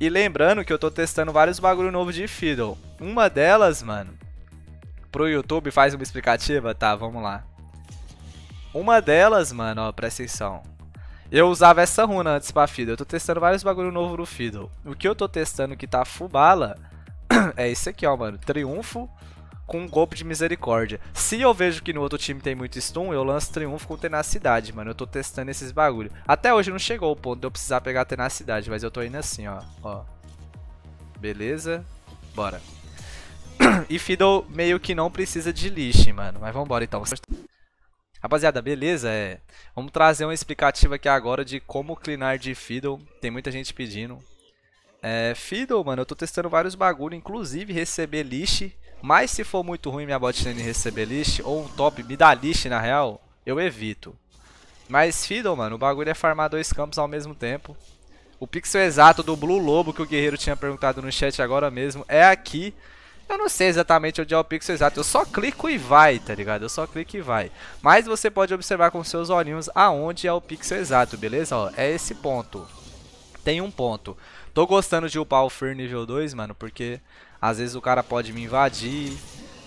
E lembrando que eu tô testando vários bagulho novo de Fiddle. Uma delas, mano, pro YouTube faz uma explicativa, tá, vamos lá. Uma delas, mano, ó, presta atenção. Eu usava essa runa antes pra Fiddle. Eu tô testando vários bagulho novo no Fiddle. O que eu tô testando que tá fubala é esse aqui, ó, mano. Triunfo com um golpe de misericórdia. Se eu vejo que no outro time tem muito stun, eu lanço triunfo com tenacidade, mano. Eu tô testando esses bagulho. Até hoje não chegou o ponto de eu precisar pegar tenacidade, mas eu tô indo assim, ó. ó. Beleza? Bora. e Fiddle meio que não precisa de lixo, mano. Mas vambora então. Rapaziada, beleza? É. Vamos trazer uma explicativa aqui agora de como clinar de Fiddle. Tem muita gente pedindo. É, Fiddle, mano, eu tô testando vários bagulho, inclusive receber lixe. Mas se for muito ruim minha bot de receber lixe ou um top me dá list na real, eu evito. Mas Fiddle, mano, o bagulho é farmar dois campos ao mesmo tempo. O pixel exato do Blue Lobo que o Guerreiro tinha perguntado no chat agora mesmo é aqui. Eu não sei exatamente onde é o pixel exato, eu só clico e vai, tá ligado? Eu só clico e vai. Mas você pode observar com seus olhinhos aonde é o pixel exato, beleza? Ó, é esse ponto. Tem um ponto. Tô gostando de upar o Fear nível 2, mano, porque às vezes o cara pode me invadir,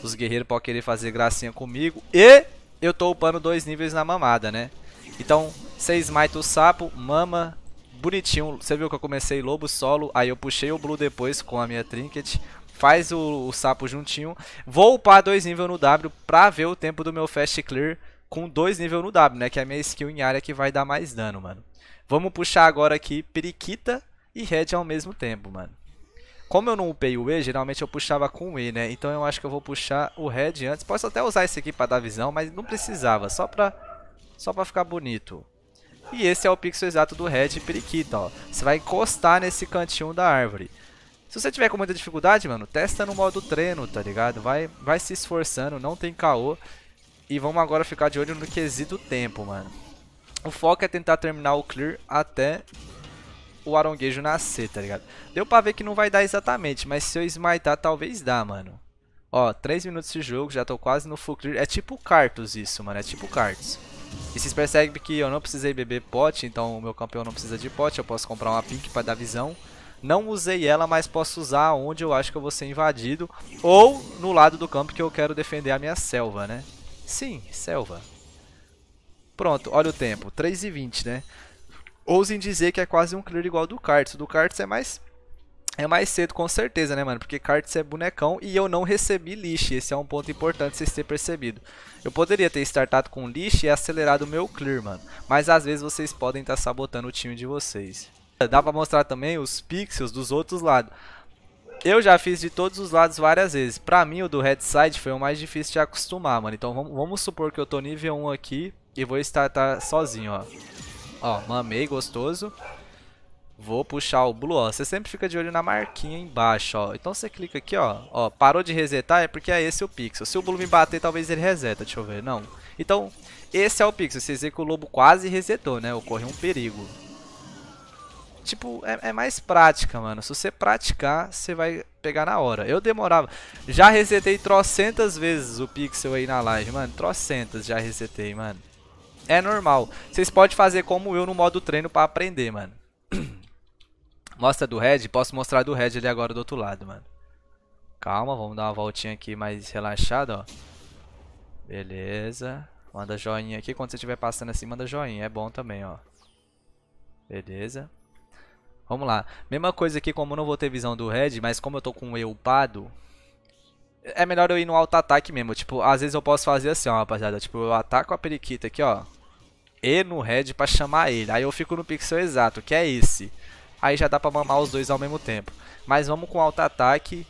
os guerreiros podem querer fazer gracinha comigo. E eu tô upando dois níveis na mamada, né? Então, você smite o sapo, mama, bonitinho. Você viu que eu comecei lobo solo, aí eu puxei o blue depois com a minha trinket. Faz o, o sapo juntinho. Vou upar dois níveis no W pra ver o tempo do meu fast clear com dois níveis no W, né? Que é a minha skill em área que vai dar mais dano, mano. Vamos puxar agora aqui periquita e head ao mesmo tempo, mano. Como eu não upei o E, geralmente eu puxava com o E, né? Então eu acho que eu vou puxar o head antes. Posso até usar esse aqui pra dar visão, mas não precisava, só pra, só pra ficar bonito. E esse é o pixel exato do head periquita, ó. Você vai encostar nesse cantinho da árvore. Se você tiver com muita dificuldade, mano, testa no modo treino, tá ligado? Vai, vai se esforçando, não tem caô. E vamos agora ficar de olho no quesito tempo, mano. O foco é tentar terminar o clear até o aronguejo nascer, tá ligado? Deu pra ver que não vai dar exatamente, mas se eu smitar, talvez dá, mano. Ó, 3 minutos de jogo, já tô quase no full clear. É tipo Cartus isso, mano, é tipo Cartus. E vocês percebem que eu não precisei beber pote, então o meu campeão não precisa de pote, eu posso comprar uma pink pra dar visão. Não usei ela, mas posso usar onde eu acho que eu vou ser invadido. Ou no lado do campo que eu quero defender a minha selva, né? Sim, selva. Pronto, olha o tempo. 3 e 20, né? ousem dizer que é quase um clear igual do O Do Karts é mais é mais cedo com certeza, né, mano? Porque Karts é bonecão e eu não recebi lixo. Esse é um ponto importante vocês terem percebido. Eu poderia ter startado com lixo e acelerado o meu clear, mano. Mas às vezes vocês podem estar tá sabotando o time de vocês. Dá pra mostrar também os pixels dos outros lados. Eu já fiz de todos os lados várias vezes. Pra mim, o do headside foi o mais difícil de acostumar, mano. Então vamos supor que eu tô nível 1 aqui e vou startar sozinho, ó. Ó, mamei, gostoso. Vou puxar o Blue, ó. Você sempre fica de olho na marquinha embaixo, ó. Então você clica aqui, ó. Ó, parou de resetar, é porque é esse o pixel. Se o Blue me bater, talvez ele reseta. Deixa eu ver, não. Então, esse é o pixel. Vocês veem que o lobo quase resetou, né? Ocorreu um perigo. Tipo, é, é mais prática, mano. Se você praticar, você vai pegar na hora. Eu demorava. Já resetei trocentas vezes o pixel aí na live, mano. Trocentas já resetei, mano. É normal. Vocês podem fazer como eu no modo treino para aprender, mano. Mostra do red, posso mostrar do red ali agora do outro lado, mano. Calma, vamos dar uma voltinha aqui mais relaxada, ó. Beleza. Manda joinha aqui. Quando você estiver passando assim, manda joinha. É bom também, ó. Beleza. Vamos lá. Mesma coisa aqui, como eu não vou ter visão do red, mas como eu tô com E upado, é melhor eu ir no auto-ataque mesmo. Tipo, às vezes eu posso fazer assim, ó, rapaziada. Tipo, eu ataco a periquita aqui, ó. E no head pra chamar ele. Aí eu fico no pixel exato, que é esse. Aí já dá pra mamar os dois ao mesmo tempo. Mas vamos com auto-ataque.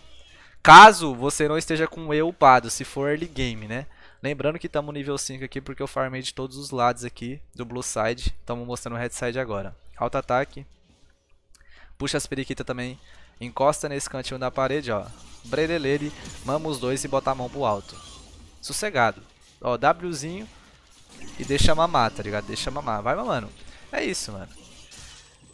Caso você não esteja com E upado, se for early game, né? Lembrando que estamos nível 5 aqui porque eu farmei de todos os lados aqui do blue side. Estamos mostrando o red side agora. Alto ataque. Puxa as periquitas também. Encosta nesse cantinho da parede, ó. Brelelele, mama os dois e bota a mão pro alto. Sossegado. Ó, Wzinho e deixa mamar, tá ligado? Deixa mamar. Vai mamando. É isso, mano.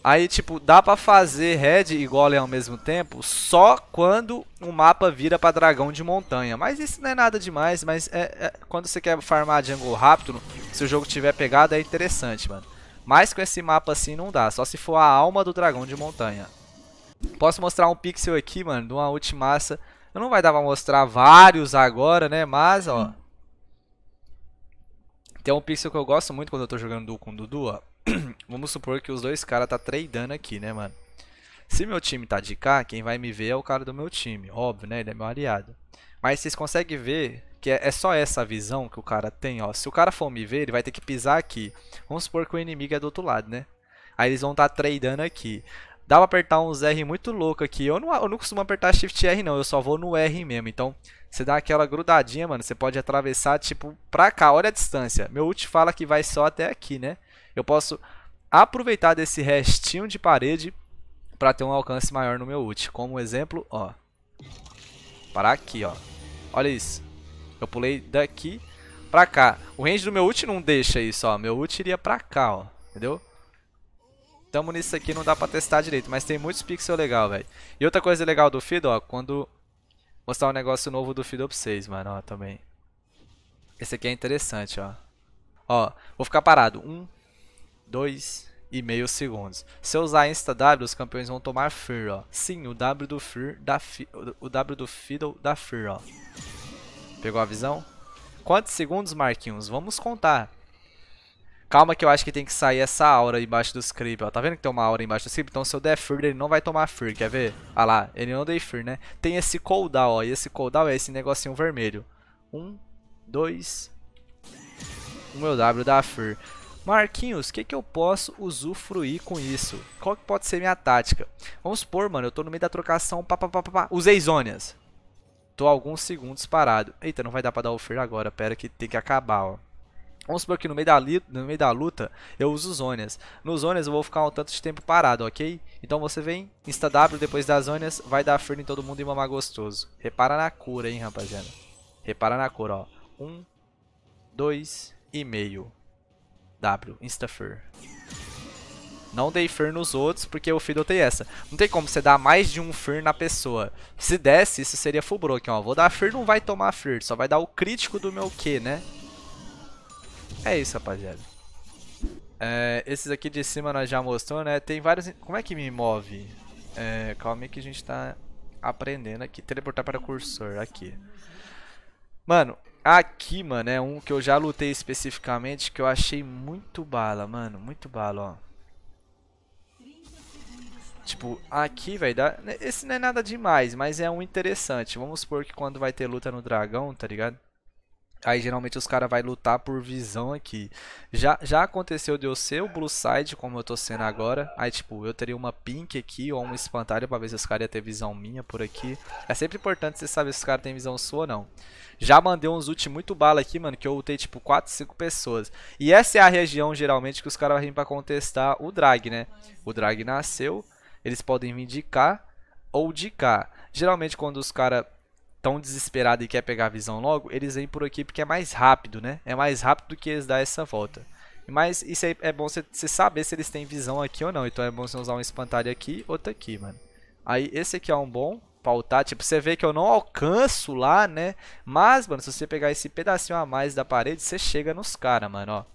Aí, tipo, dá pra fazer Red e Golem ao mesmo tempo só quando o mapa vira pra dragão de montanha. Mas isso não é nada demais, mas é, é, quando você quer farmar jungle rápido, se o jogo tiver pegado, é interessante, mano. Mas com esse mapa assim não dá, só se for a alma do dragão de montanha. Posso mostrar um pixel aqui, mano, de uma Eu Não vai dar pra mostrar vários agora, né? Mas, ó. Tem um pixel que eu gosto muito quando eu tô jogando duo com Dudu, ó. Vamos supor que os dois caras tá tradando aqui, né, mano? Se meu time tá de cá, quem vai me ver é o cara do meu time. Óbvio, né? Ele é meu aliado. Mas vocês conseguem ver que é, é só essa visão que o cara tem, ó. Se o cara for me ver, ele vai ter que pisar aqui. Vamos supor que o inimigo é do outro lado, né? Aí eles vão estar tá tradando aqui dá pra apertar uns R muito louco aqui. Eu não, eu não costumo apertar Shift R não, eu só vou no R mesmo. Então, você dá aquela grudadinha, mano, você pode atravessar, tipo, pra cá, olha a distância. Meu ult fala que vai só até aqui, né? Eu posso aproveitar desse restinho de parede pra ter um alcance maior no meu ult. Como exemplo, ó. Parar aqui, ó. Olha isso. Eu pulei daqui pra cá. O range do meu ult não deixa isso, ó. Meu ult iria pra cá, ó. Entendeu? Tamo nisso aqui, não dá pra testar direito, mas tem muitos pixels legal, velho. E outra coisa legal do Fiddle, ó, quando... Mostrar um negócio novo do Fiddle pra vocês, mano, ó, também. Esse aqui é interessante, ó. Ó, vou ficar parado. Um, dois e meio segundos. Se eu usar Insta W, os campeões vão tomar Fear, ó. Sim, o W do Fear da o W do Fiddle da Fear, ó. Pegou a visão? Quantos segundos, Marquinhos? Vamos contar. Calma que eu acho que tem que sair essa aura embaixo dos creep, ó. Tá vendo que tem uma aura embaixo do creep? Então se eu der Fear, ele não vai tomar Fear, quer ver? Ah lá, ele não deu Fear, né? Tem esse cooldown, ó. E esse cooldown é esse negocinho vermelho. Um, dois... O meu W dá Fear. Marquinhos, o que, que eu posso usufruir com isso? Qual que pode ser minha tática? Vamos supor, mano, eu tô no meio da trocação, pá, pá, pá, pá, pá. usei Zônias. Tô alguns segundos parado. Eita, não vai dar pra dar o Fear agora, pera que tem que acabar, ó. Vamos supor que no meio, da, no meio da luta eu uso zonas. No zonas eu vou ficar um tanto de tempo parado, ok? Então você vem, insta W depois das zonas, vai dar furn em todo mundo e mamar gostoso. Repara na cura, hein, rapaziada. Repara na cura, ó. Um, dois e meio. W, insta fur. Não dei fur nos outros, porque o Fiddle tem essa. Não tem como você dar mais de um fur na pessoa. Se desse, isso seria full broken, ó. Vou dar fur, não vai tomar fur. Só vai dar o crítico do meu Q, né? É isso, rapaziada. É, esses aqui de cima nós já mostrou, né? Tem vários... Como é que me move? É, calma aí que a gente tá aprendendo aqui. Teleportar para o cursor, aqui. Mano, aqui, mano, é um que eu já lutei especificamente que eu achei muito bala, mano. Muito bala, ó. Tipo, aqui, velho, dá... esse não é nada demais, mas é um interessante. Vamos supor que quando vai ter luta no dragão, tá ligado? Aí geralmente os caras vai lutar por visão aqui. Já, já aconteceu de eu ser o blue side, como eu tô sendo agora. Aí tipo, eu teria uma pink aqui ou um espantalho pra ver se os caras iam ter visão minha por aqui. É sempre importante você saber se os caras têm visão sua ou não. Já mandei uns ult muito bala aqui, mano, que eu lutei tipo 4, 5 pessoas. E essa é a região geralmente que os caras vêm pra contestar o drag, né? O drag nasceu, eles podem vir de cá ou de cá. Geralmente quando os caras tão desesperado e quer pegar a visão logo, eles vêm por aqui porque é mais rápido, né? É mais rápido do que eles dar essa volta. Mas isso aí é bom você saber se eles têm visão aqui ou não. Então é bom você usar um espantalho aqui, outro aqui, mano. Aí esse aqui é um bom pautar. Tipo, você vê que eu não alcanço lá, né? Mas, mano, se você pegar esse pedacinho a mais da parede, você chega nos caras, mano, ó.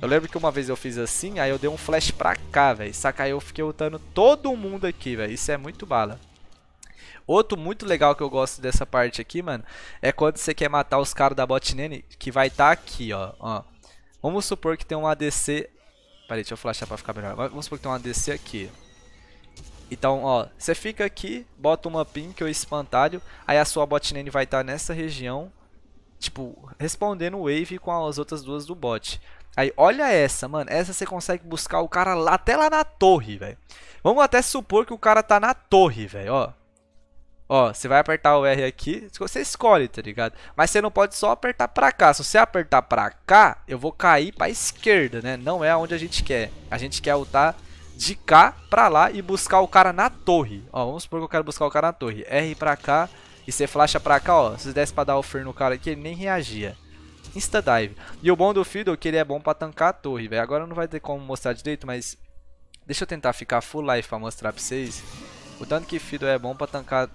Eu lembro que uma vez eu fiz assim, aí eu dei um flash pra cá, velho. Saca, aí eu fiquei lutando todo mundo aqui, velho. Isso é muito bala. Outro muito legal que eu gosto dessa parte aqui, mano, é quando você quer matar os caras da botnene, que vai estar tá aqui, ó, ó. Vamos supor que tem um ADC... Peraí, deixa eu flashar pra ficar melhor. Vamos supor que tem um ADC aqui. Então, ó, você fica aqui, bota uma pink que é espantalho, aí a sua botnene vai estar tá nessa região, tipo, respondendo o wave com as outras duas do bot. Aí, olha essa, mano, essa você consegue buscar o cara lá, até lá na torre, velho. Vamos até supor que o cara tá na torre, velho, ó. Ó, você vai apertar o R aqui, você escolhe, tá ligado? Mas você não pode só apertar pra cá. Se você apertar pra cá, eu vou cair pra esquerda, né? Não é onde a gente quer. A gente quer lutar de cá pra lá e buscar o cara na torre. Ó, vamos supor que eu quero buscar o cara na torre. R pra cá e você flasha pra cá, ó. Se você desse pra dar o fur no cara aqui, ele nem reagia. Insta dive. E o bom do Fiddle é que ele é bom pra tancar a torre, velho. Agora não vai ter como mostrar direito, mas... Deixa eu tentar ficar full life pra mostrar pra vocês. O tanto que Fiddle é bom pra tancar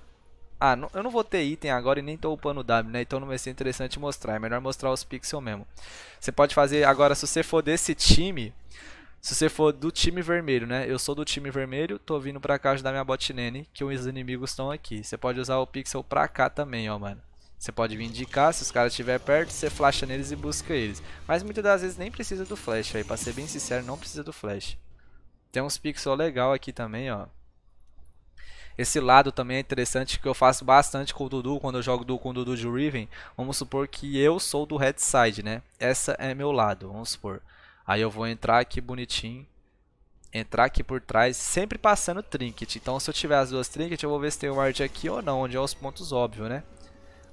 ah, não, eu não vou ter item agora e nem tô upando o W, né? Então não vai ser interessante mostrar. É melhor mostrar os pixels mesmo. Você pode fazer... Agora, se você for desse time... Se você for do time vermelho, né? Eu sou do time vermelho, tô vindo pra cá ajudar minha botnene, que os inimigos estão aqui. Você pode usar o pixel pra cá também, ó, mano. Você pode vir indicar se os caras estiver perto, você flasha neles e busca eles. Mas muitas das vezes nem precisa do flash aí, pra ser bem sincero, não precisa do flash. Tem uns pixels legal aqui também, ó. Esse lado também é interessante que eu faço bastante com o Dudu quando eu jogo do, com o Dudu de Riven. Vamos supor que eu sou do head side, né? Essa é meu lado, vamos supor. Aí eu vou entrar aqui bonitinho. Entrar aqui por trás, sempre passando trinket. Então se eu tiver as duas trinket, eu vou ver se tem um ward aqui ou não, onde é os pontos óbvios, né?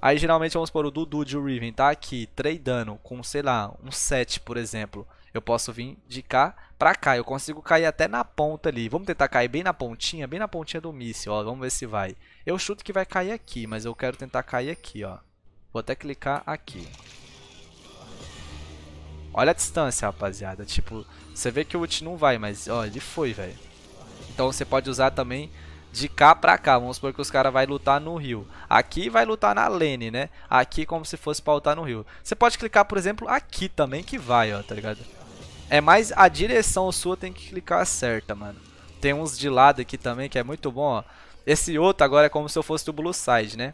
Aí geralmente vamos supor o Dudu de Riven tá aqui, tradando com, sei lá, um 7, por exemplo. Eu posso vir de cá pra cá. Eu consigo cair até na ponta ali. Vamos tentar cair bem na pontinha, bem na pontinha do míssil, ó. Vamos ver se vai. Eu chuto que vai cair aqui, mas eu quero tentar cair aqui, ó. Vou até clicar aqui. Olha a distância, rapaziada. Tipo, você vê que o ult não vai, mas ó, ele foi, velho. Então você pode usar também de cá pra cá. Vamos supor que os caras vão lutar no rio. Aqui vai lutar na lane, né? Aqui como se fosse pra lutar no rio. Você pode clicar, por exemplo, aqui também que vai, ó, tá ligado? É mais a direção sua tem que clicar certa, mano. Tem uns de lado aqui também que é muito bom, ó. Esse outro agora é como se eu fosse do blue side, né?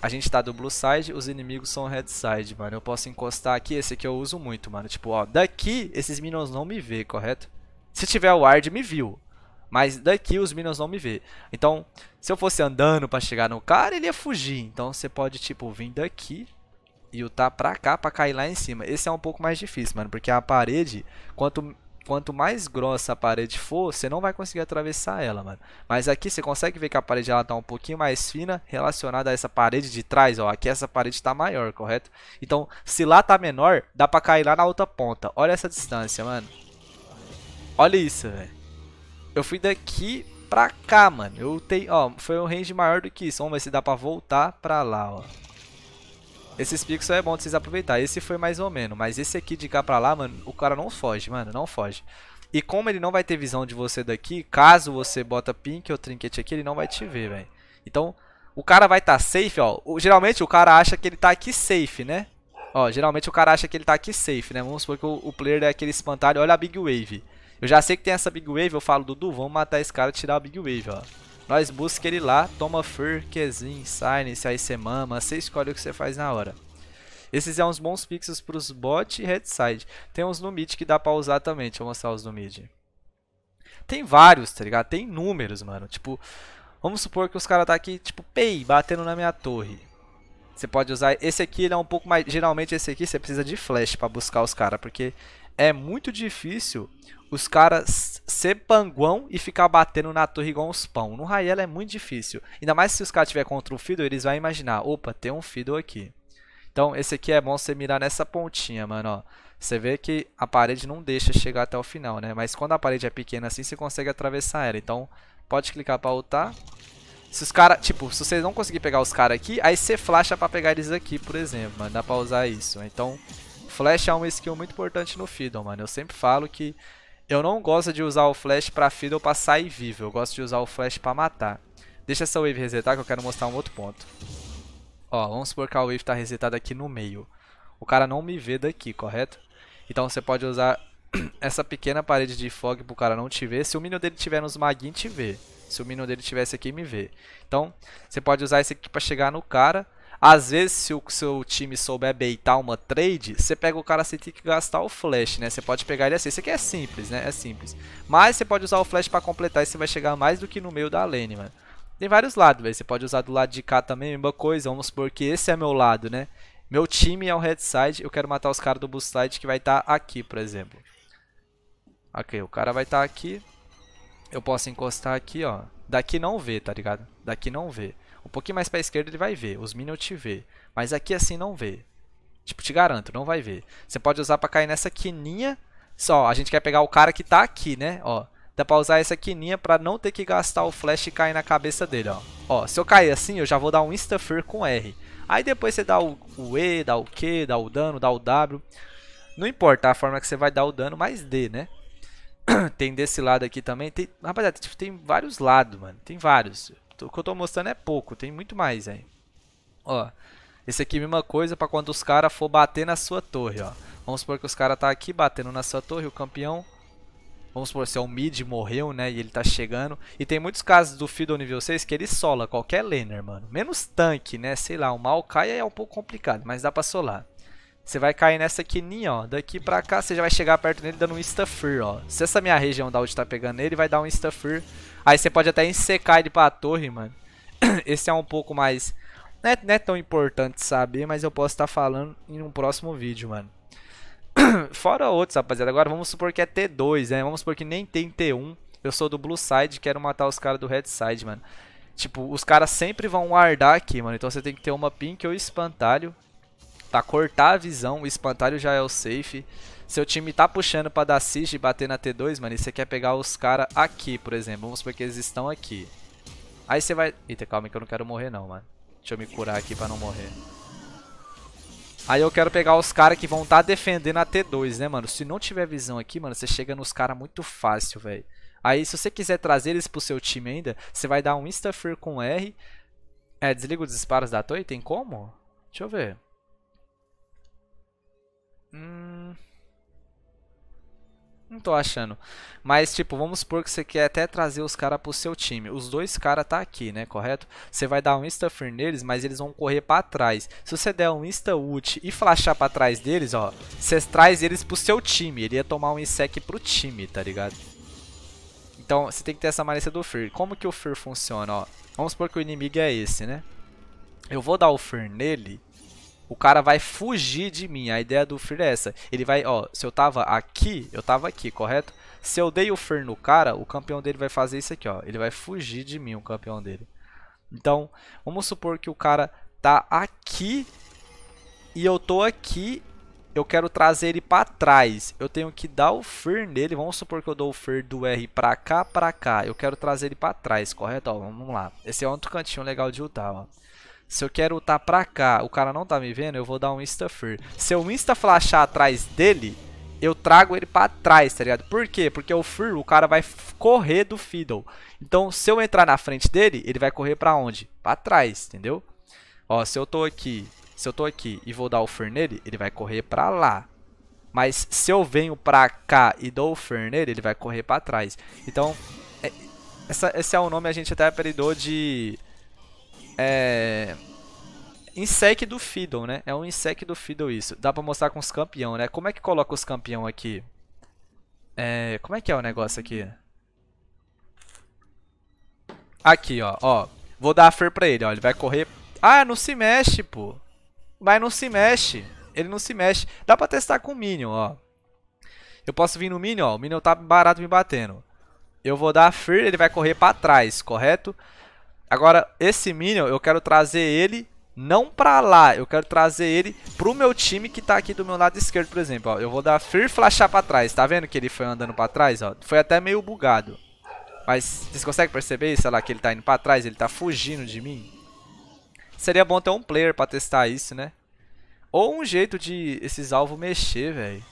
A gente tá do blue side, os inimigos são red side, mano. Eu posso encostar aqui, esse aqui eu uso muito, mano. Tipo, ó, daqui esses minions não me vê, correto? Se tiver o ward, me viu. Mas daqui os minions não me vê. Então, se eu fosse andando pra chegar no cara, ele ia fugir. Então você pode, tipo, vir daqui e o tá pra cá pra cair lá em cima. Esse é um pouco mais difícil, mano, porque a parede, quanto, quanto mais grossa a parede for, você não vai conseguir atravessar ela, mano. Mas aqui você consegue ver que a parede ela tá um pouquinho mais fina relacionada a essa parede de trás, ó. Aqui essa parede tá maior, correto? Então, se lá tá menor, dá pra cair lá na outra ponta. Olha essa distância, mano. Olha isso, velho. Eu fui daqui pra cá, mano. Eu tenho, ó, foi um range maior do que isso. Vamos ver se dá pra voltar pra lá, ó. Esses picos é bom de vocês aproveitar. Esse foi mais ou menos, mas esse aqui de cá pra lá, mano, o cara não foge, mano, não foge. E como ele não vai ter visão de você daqui, caso você bota pink ou trinket aqui, ele não vai te ver, velho. Então, o cara vai estar tá safe, ó. O, geralmente o cara acha que ele tá aqui safe, né? Ó, geralmente o cara acha que ele tá aqui safe, né? Vamos supor que o, o player é aquele espantalho. Olha a Big Wave. Eu já sei que tem essa Big Wave, eu falo, Dudu, vamos matar esse cara e tirar a Big Wave, ó. Nós busca ele lá, toma Fur, Kezin, Silence, aí você mama, você escolhe o que você faz na hora. Esses são é uns bons pixels para os bot e headside. Tem uns no mid que dá para usar também, deixa eu mostrar os no mid. Tem vários, tá ligado? Tem números, mano. Tipo, vamos supor que os caras tá aqui, tipo, pei, batendo na minha torre. Você pode usar esse aqui, ele é um pouco mais, geralmente esse aqui você precisa de flash para buscar os caras, porque é muito difícil os caras ser panguão e ficar batendo na torre igual uns pão. No Raiela é muito difícil. Ainda mais se os caras tiver contra o Fiddle, eles vão imaginar, opa, tem um Fiddle aqui. Então, esse aqui é bom você mirar nessa pontinha, mano, ó. Você vê que a parede não deixa chegar até o final, né? Mas quando a parede é pequena assim, você consegue atravessar ela. Então, pode clicar pra ultar. Se os caras... Tipo, se vocês não conseguir pegar os caras aqui, aí você flasha pra pegar eles aqui, por exemplo, mano. Dá pra usar isso. Então, flash é uma skill muito importante no Fiddle, mano. Eu sempre falo que eu não gosto de usar o flash pra fiddle ou pra sair vivo. Eu gosto de usar o flash pra matar. Deixa essa wave resetar que eu quero mostrar um outro ponto. Ó, vamos supor que a wave tá resetada aqui no meio. O cara não me vê daqui, correto? Então você pode usar essa pequena parede de fog pro cara não te ver. Se o minion dele tiver nos maguinhos, te vê. Se o minion dele tivesse aqui, me vê. Então, você pode usar esse aqui pra chegar no cara às vezes, se o seu time souber baitar uma trade, você pega o cara, você tem que gastar o flash, né? Você pode pegar ele assim. Isso aqui é simples, né? É simples. Mas você pode usar o flash para completar e você vai chegar mais do que no meio da lane, mano. Tem vários lados, velho. Você pode usar do lado de cá também, mesma coisa. Vamos supor que esse é meu lado, né? Meu time é o red side, eu quero matar os caras do boost side que vai estar tá aqui, por exemplo. Ok, o cara vai estar tá aqui. Eu posso encostar aqui, ó. Daqui não vê, tá ligado? Daqui não vê. Um pouquinho mais para a esquerda ele vai ver, os minions te vê. Mas aqui assim não vê. Tipo, te garanto, não vai ver. Você pode usar para cair nessa quininha. Só, a gente quer pegar o cara que tá aqui, né? Ó, dá pra usar essa quininha pra não ter que gastar o flash e cair na cabeça dele, ó. Ó, se eu cair assim, eu já vou dar um insta com R. Aí depois você dá o, o E, dá o Q, dá o dano, dá o W. Não importa a forma que você vai dar o dano, mas D, né? tem desse lado aqui também. Tem, rapaziada, tipo, tem vários lados, mano. Tem vários o que eu tô mostrando é pouco, tem muito mais, hein Ó, esse aqui é a mesma coisa pra quando os caras for bater na sua torre, ó. Vamos supor que os caras tá aqui batendo na sua torre, o campeão... Vamos supor, se é o mid, morreu, né, e ele tá chegando. E tem muitos casos do Fiddle nível 6 que ele sola qualquer laner, mano. Menos tanque, né, sei lá, o Maokai é um pouco complicado, mas dá pra solar. Você vai cair nessa quininha, ó. Daqui pra cá, você já vai chegar perto dele dando um insta-free, ó. Se essa minha região da ult tá pegando ele, vai dar um insta-free Aí você pode até ensecar ele pra torre, mano. Esse é um pouco mais... Não é, não é tão importante saber, mas eu posso estar tá falando em um próximo vídeo, mano. Fora outros, rapaziada. Agora vamos supor que é T2, né? Vamos supor que nem tem T1. Eu sou do Blue Side, quero matar os caras do Red Side, mano. Tipo, os caras sempre vão guardar aqui, mano. Então você tem que ter uma Pink ou Espantalho pra cortar a visão. O Espantalho já é o safe. Seu time tá puxando pra dar Siege e bater na T2, mano, e você quer pegar os caras aqui, por exemplo. Vamos supor que eles estão aqui. Aí você vai... Eita, calma que eu não quero morrer não, mano. Deixa eu me curar aqui pra não morrer. Aí eu quero pegar os caras que vão estar tá defendendo a T2, né, mano? Se não tiver visão aqui, mano, você chega nos caras muito fácil, velho. Aí, se você quiser trazer eles pro seu time ainda, você vai dar um Instafir com R. É, desliga os disparos da Toy? Tem como? Deixa eu ver. Hum... Não tô achando. Mas, tipo, vamos supor que você quer até trazer os caras pro seu time. Os dois caras tá aqui, né? Correto? Você vai dar um insta-fear neles, mas eles vão correr pra trás. Se você der um insta-ult e flashar pra trás deles, ó, você traz eles pro seu time. Ele ia tomar um insec pro time, tá ligado? Então, você tem que ter essa malícia do fear. Como que o fear funciona, ó? Vamos supor que o inimigo é esse, né? Eu vou dar o fear nele o cara vai fugir de mim. A ideia do Fear é essa. Ele vai, ó, se eu tava aqui, eu tava aqui, correto? Se eu dei o Fear no cara, o campeão dele vai fazer isso aqui, ó. Ele vai fugir de mim, o campeão dele. Então, vamos supor que o cara tá aqui e eu tô aqui. Eu quero trazer ele para trás. Eu tenho que dar o Fear nele. Vamos supor que eu dou o Fear do R para cá, para cá. Eu quero trazer ele para trás, correto? Ó, vamos lá. Esse é outro cantinho legal de lutar, ó. Se eu quero tá pra cá, o cara não tá me vendo, eu vou dar um insta free. Se eu insta flashar atrás dele, eu trago ele pra trás, tá ligado? Por quê? Porque o fur o cara vai correr do Fiddle. Então, se eu entrar na frente dele, ele vai correr pra onde? Pra trás, entendeu? Ó, se eu tô aqui, se eu tô aqui e vou dar o fur nele, ele vai correr pra lá. Mas se eu venho pra cá e dou o fur nele, ele vai correr pra trás. Então, é, essa, esse é o nome a gente até apelidou de é... Insect do Fiddle, né? É um Insect do Fiddle isso. Dá pra mostrar com os campeão, né? Como é que coloca os campeão aqui? É... Como é que é o negócio aqui? Aqui, ó. ó. Vou dar a fur pra ele, ó. Ele vai correr... Ah, não se mexe, pô. Mas não se mexe. Ele não se mexe. Dá pra testar com o Minion, ó. Eu posso vir no Minion, ó. O Minion tá barato me batendo. Eu vou dar a fur, ele vai correr pra trás, correto? Correto? Agora, esse Minion, eu quero trazer ele não pra lá. Eu quero trazer ele pro meu time que tá aqui do meu lado esquerdo, por exemplo. Ó, eu vou dar Fear Flashar pra trás. Tá vendo que ele foi andando pra trás? Ó? Foi até meio bugado. Mas vocês conseguem perceber, Olha lá, que ele tá indo pra trás? Ele tá fugindo de mim? Seria bom ter um player pra testar isso, né? Ou um jeito de esses alvos mexer, velho.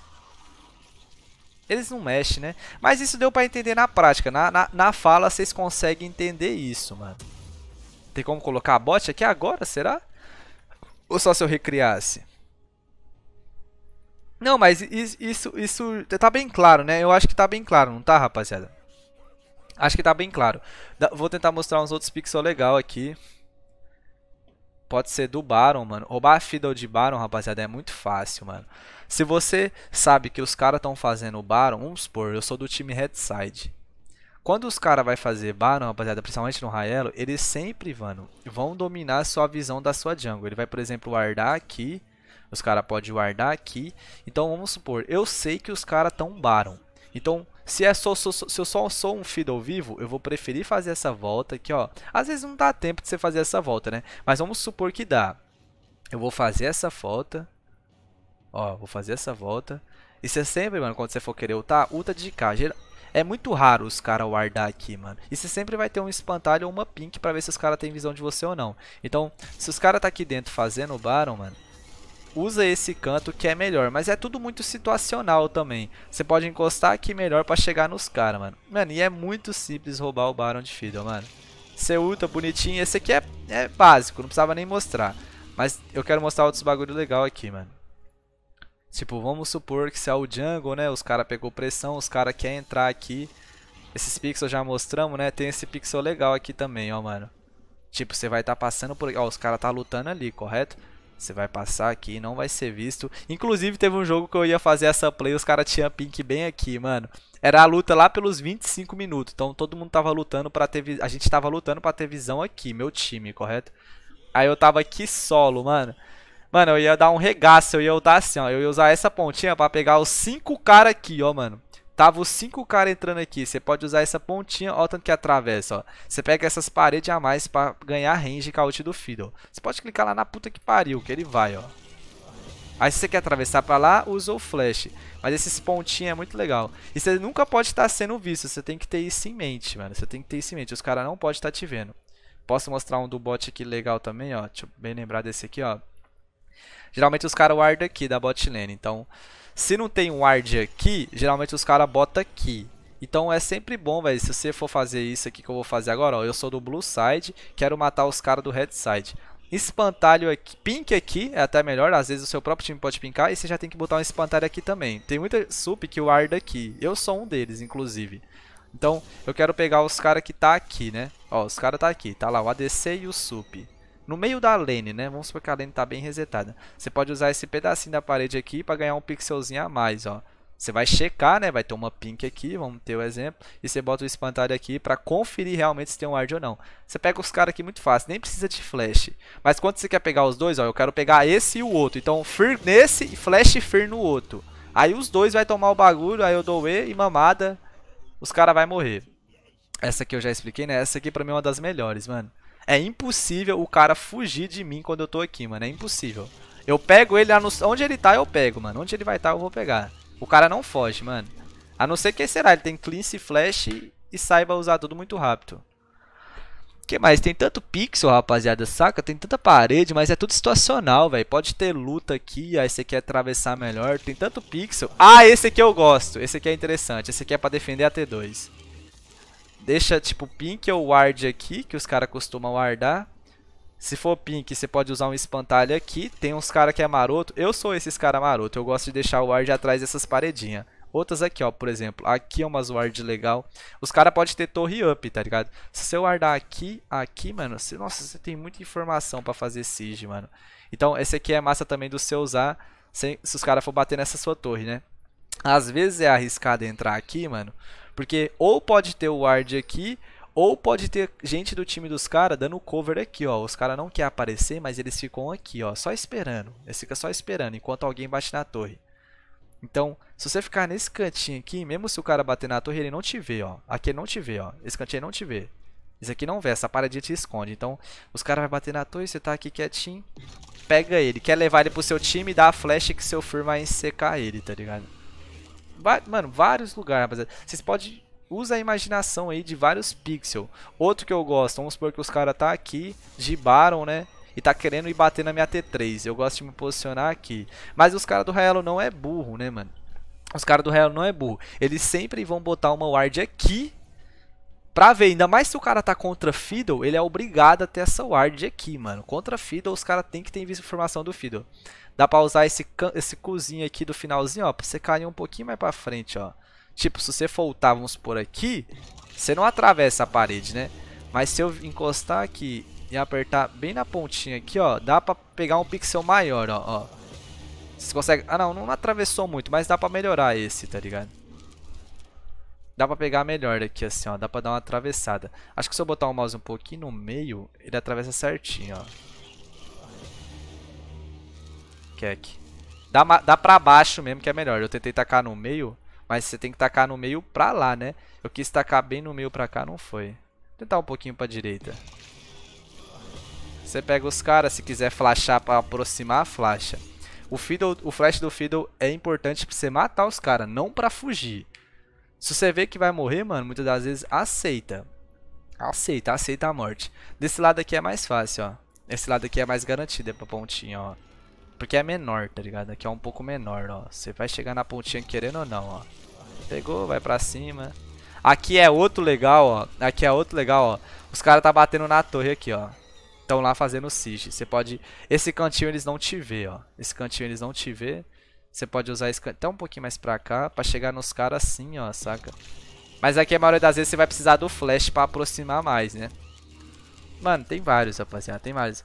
Eles não mexem, né? Mas isso deu pra entender na prática. Na, na, na fala, vocês conseguem entender isso, mano. Tem como colocar a bot aqui agora, será? Ou só se eu recriasse? Não, mas isso, isso tá bem claro, né? Eu acho que tá bem claro, não tá, rapaziada? Acho que tá bem claro. Vou tentar mostrar uns outros pixels legal aqui. Pode ser do Baron, mano. Roubar a Fiddle de Baron, rapaziada, é muito fácil, mano. Se você sabe que os caras estão fazendo o Baron, vamos supor, eu sou do time Headside. Quando os caras vai fazer Baron, rapaziada, principalmente no Raelo, eles sempre, mano, vão dominar sua visão da sua jungle. Ele vai, por exemplo, guardar aqui. Os caras podem guardar aqui. Então, vamos supor, eu sei que os caras tão Baron. Então, se, é só, só, se eu só sou um fiddle vivo, eu vou preferir fazer essa volta aqui, ó. Às vezes não dá tempo de você fazer essa volta, né? Mas vamos supor que dá. Eu vou fazer essa volta. Ó, vou fazer essa volta. E você sempre, mano, quando você for querer ultar, ulta de cá. É muito raro os caras wardar aqui, mano. E você sempre vai ter um espantalho ou uma pink pra ver se os caras têm visão de você ou não. Então, se os caras tá aqui dentro fazendo o Baron, mano, usa esse canto que é melhor. Mas é tudo muito situacional também. Você pode encostar aqui melhor pra chegar nos caras, mano. Mano, e é muito simples roubar o Baron de Fiddle, mano. Você ulta bonitinho. Esse aqui é, é básico, não precisava nem mostrar. Mas eu quero mostrar outros bagulho legal aqui, mano. Tipo, vamos supor que se é o jungle, né? Os cara pegou pressão, os cara quer entrar aqui. Esses pixels já mostramos, né? Tem esse pixel legal aqui também, ó, mano. Tipo, você vai estar tá passando por... Ó, os cara tá lutando ali, correto? Você vai passar aqui, não vai ser visto. Inclusive, teve um jogo que eu ia fazer essa play, os caras tinham pink bem aqui, mano. Era a luta lá pelos 25 minutos. Então, todo mundo tava lutando para ter... A gente tava lutando para ter visão aqui, meu time, correto? Aí eu tava aqui solo, mano. Mano, eu ia dar um regaço, eu ia dar assim, ó. Eu ia usar essa pontinha pra pegar os cinco caras aqui, ó, mano. Tava os cinco caras entrando aqui. Você pode usar essa pontinha, ó, tanto que atravessa, ó. Você pega essas paredes a mais pra ganhar range com a ult do Fiddle. Você pode clicar lá na puta que pariu, que ele vai, ó. Aí se você quer atravessar pra lá, usa o flash. Mas esses pontinhos é muito legal. E você nunca pode estar tá sendo visto, você tem que ter isso em mente, mano. Você tem que ter isso em mente, os caras não podem estar tá te vendo. Posso mostrar um do bot aqui legal também, ó. Deixa eu bem lembrar desse aqui, ó. Geralmente os caras ward aqui da bot lane. Então, se não tem ward aqui, geralmente os caras botam aqui. Então é sempre bom, velho, se você for fazer isso aqui que eu vou fazer agora, ó. Eu sou do blue side, quero matar os caras do red side. Espantalho aqui, pink aqui é até melhor, às vezes o seu próprio time pode pincar e você já tem que botar um espantalho aqui também. Tem muita sup que warda aqui, eu sou um deles, inclusive. Então eu quero pegar os caras que tá aqui, né? Ó, os caras tá aqui, tá lá o ADC e o sup no meio da lane, né? Vamos supor que a lane tá bem resetada. Você pode usar esse pedacinho da parede aqui para ganhar um pixelzinho a mais, ó. Você vai checar, né? Vai ter uma pink aqui, vamos ter o um exemplo. E você bota o espantalho aqui para conferir realmente se tem um ward ou não. Você pega os caras aqui muito fácil, nem precisa de flash. Mas quando você quer pegar os dois, ó, eu quero pegar esse e o outro. Então, Fear nesse e Flash e Fear no outro. Aí os dois vai tomar o bagulho, aí eu dou E e mamada, os caras vai morrer. Essa aqui eu já expliquei, né? Essa aqui pra mim é uma das melhores, mano. É impossível o cara fugir de mim quando eu tô aqui, mano. É impossível. Eu pego ele, no... onde ele tá eu pego, mano. Onde ele vai estar tá, eu vou pegar. O cara não foge, mano. A não ser que será, ele tem cleanse, flash e saiba usar tudo muito rápido. O que mais? Tem tanto pixel, rapaziada, saca? Tem tanta parede, mas é tudo situacional, velho. Pode ter luta aqui, aí você quer atravessar melhor. Tem tanto pixel. Ah, esse aqui eu gosto. Esse aqui é interessante. Esse aqui é pra defender a T2. Deixa tipo pink ou ward aqui, que os caras costumam wardar. Se for pink, você pode usar um espantalho aqui. Tem uns caras que é maroto. Eu sou esses cara maroto. Eu gosto de deixar o ward atrás dessas paredinhas. Outras aqui, ó, por exemplo. Aqui é umas ward legal. Os caras podem ter torre up, tá ligado? Se você guardar aqui, aqui, mano... Você, nossa, você tem muita informação pra fazer siege, mano. Então, esse aqui é massa também do seu usar se os caras for bater nessa sua torre, né? Às vezes é arriscado entrar aqui, mano... Porque ou pode ter o ward aqui, ou pode ter gente do time dos caras dando cover aqui, ó. Os caras não querem aparecer, mas eles ficam aqui, ó. Só esperando. Eles ficam só esperando enquanto alguém bate na torre. Então, se você ficar nesse cantinho aqui, mesmo se o cara bater na torre, ele não te vê, ó. Aqui ele não te vê, ó. Esse cantinho ele não te vê. Isso aqui não vê, essa paradinha te esconde. Então, os caras vão bater na torre, você tá aqui quietinho. Pega ele. Quer levar ele pro seu time, dá a flash que seu firma vai secar ele, tá ligado? Mano, vários lugares, rapaziada. Vocês podem usa a imaginação aí de vários pixels. Outro que eu gosto, vamos supor que os caras tá aqui, gibaram, né? E tá querendo ir bater na minha T3. Eu gosto de me posicionar aqui. Mas os caras do Raelo não é burro, né, mano? Os caras do Raelo não é burro. Eles sempre vão botar uma ward aqui. Pra ver, ainda mais se o cara tá contra Fiddle, ele é obrigado a ter essa ward aqui, mano. Contra Fiddle, os caras tem que ter visto formação do Fiddle. Dá pra usar esse, esse cozinho aqui do finalzinho, ó, pra você cair um pouquinho mais pra frente, ó. Tipo, se você voltar, vamos por aqui, você não atravessa a parede, né? Mas se eu encostar aqui e apertar bem na pontinha aqui, ó, dá pra pegar um pixel maior, ó, ó. consegue? Ah, não, não atravessou muito, mas dá pra melhorar esse, tá ligado? Dá pra pegar melhor aqui, assim, ó. Dá pra dar uma atravessada. Acho que se eu botar o mouse um pouquinho no meio, ele atravessa certinho, ó. Kek. É dá, dá pra baixo mesmo que é melhor. Eu tentei tacar no meio, mas você tem que tacar no meio pra lá, né? Eu quis tacar bem no meio pra cá, não foi. Vou tentar um pouquinho pra direita. Você pega os caras, se quiser flashar pra aproximar, flasha. O, Fiddle, o flash do Fiddle é importante pra você matar os caras, não pra fugir. Se você vê que vai morrer, mano, muitas das vezes aceita. Aceita, aceita a morte. Desse lado aqui é mais fácil, ó. Esse lado aqui é mais garantido, é pra pontinha, ó. Porque é menor, tá ligado? Aqui é um pouco menor, ó. Você vai chegar na pontinha querendo ou não, ó. Pegou, vai pra cima. Aqui é outro legal, ó. Aqui é outro legal, ó. Os caras tá batendo na torre aqui, ó. Estão lá fazendo siege. Você pode... Esse cantinho eles não te vê, ó. Esse cantinho eles não te vê. Você pode usar esse cantinho até um pouquinho mais pra cá. Pra chegar nos caras assim, ó. Saca? Mas aqui a maioria das vezes você vai precisar do flash pra aproximar mais, né? Mano, tem vários, rapaziada. Tem vários.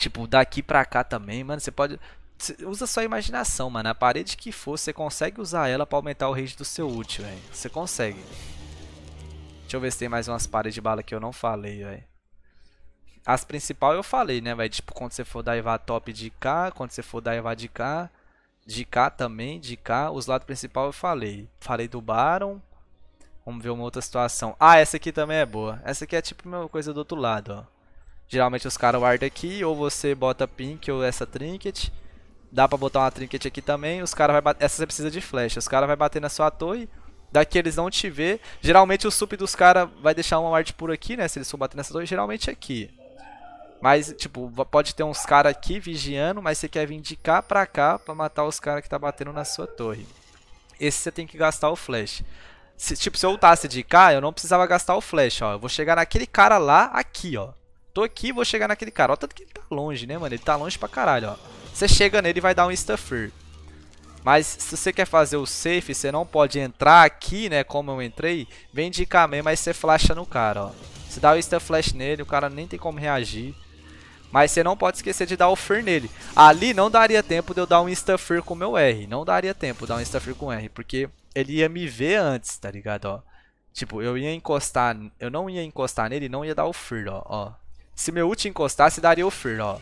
Tipo, daqui pra cá também, mano, você pode. Cê usa sua imaginação, mano. A parede que for, você consegue usar ela pra aumentar o range do seu ult, velho. Você consegue. Deixa eu ver se tem mais umas paredes de bala que eu não falei, velho. As principais eu falei, né, velho? Tipo, quando você for daivar top de cá, quando você for daivar de cá, de cá também, de cá. Os lados principais eu falei. Falei do Baron. Vamos ver uma outra situação. Ah, essa aqui também é boa. Essa aqui é tipo uma coisa do outro lado, ó. Geralmente os caras guardam aqui, ou você bota pink ou essa trinket. Dá pra botar uma trinket aqui também, os caras vai bater... Essa você precisa de flecha. Os caras vai bater na sua torre, daqui eles não te vê. Geralmente o sup dos caras vai deixar uma ward por aqui, né? Se eles for bater nessa torre, geralmente é aqui. Mas, tipo, pode ter uns caras aqui vigiando, mas você quer vir de cá pra cá pra matar os caras que tá batendo na sua torre. Esse você tem que gastar o flash. Se, tipo, se eu ultasse de cá, eu não precisava gastar o flash, ó. Eu vou chegar naquele cara lá, aqui, ó. Tô aqui, vou chegar naquele cara. Olha tanto que ele tá longe, né, mano? Ele tá longe pra caralho, ó. Você chega nele e vai dar um stuffer. Mas se você quer fazer o safe, você não pode entrar aqui, né, como eu entrei. Vem de Kamen, mas você flasha no cara, ó. Você dá o Insta Flash nele, o cara nem tem como reagir. Mas você não pode esquecer de dar o fur nele. Ali não daria tempo de eu dar um Insta fur com o meu R. Não daria tempo de dar um Insta fur com o R, porque ele ia me ver antes, tá ligado, ó. Tipo, eu ia encostar, eu não ia encostar nele, não ia dar o fur, ó, ó. Se meu ult encostasse, daria o Fear, ó.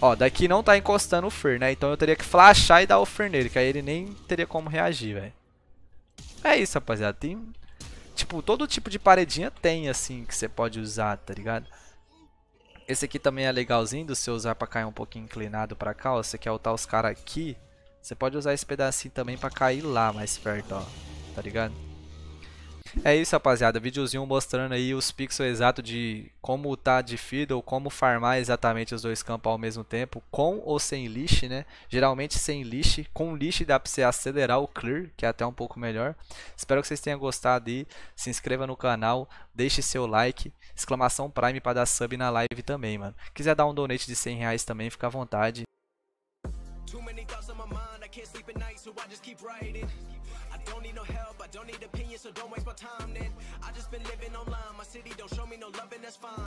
Ó, daqui não tá encostando o Fear, né? Então eu teria que flashar e dar o Fear nele, que aí ele nem teria como reagir, velho. É isso, rapaziada. Tem, tipo, todo tipo de paredinha tem, assim, que você pode usar, tá ligado? Esse aqui também é legalzinho do você usar pra cair um pouquinho inclinado pra cá, ó. Você quer ultar os caras aqui, você pode usar esse pedacinho também pra cair lá mais perto, ó. Tá ligado? É isso, rapaziada. Videozinho mostrando aí os pixels exatos de como tá de Fiddle, como farmar exatamente os dois campos ao mesmo tempo, com ou sem lixe, né? Geralmente sem lixe, Com lixe dá pra você acelerar o clear, que é até um pouco melhor. Espero que vocês tenham gostado aí. Se inscreva no canal, deixe seu like, exclamação Prime pra dar sub na live também, mano. Quiser dar um donate de 100 reais também, fica à vontade. don't need no help, I don't need opinions, so don't waste my time then I just been living online, my city don't show me no loving, that's fine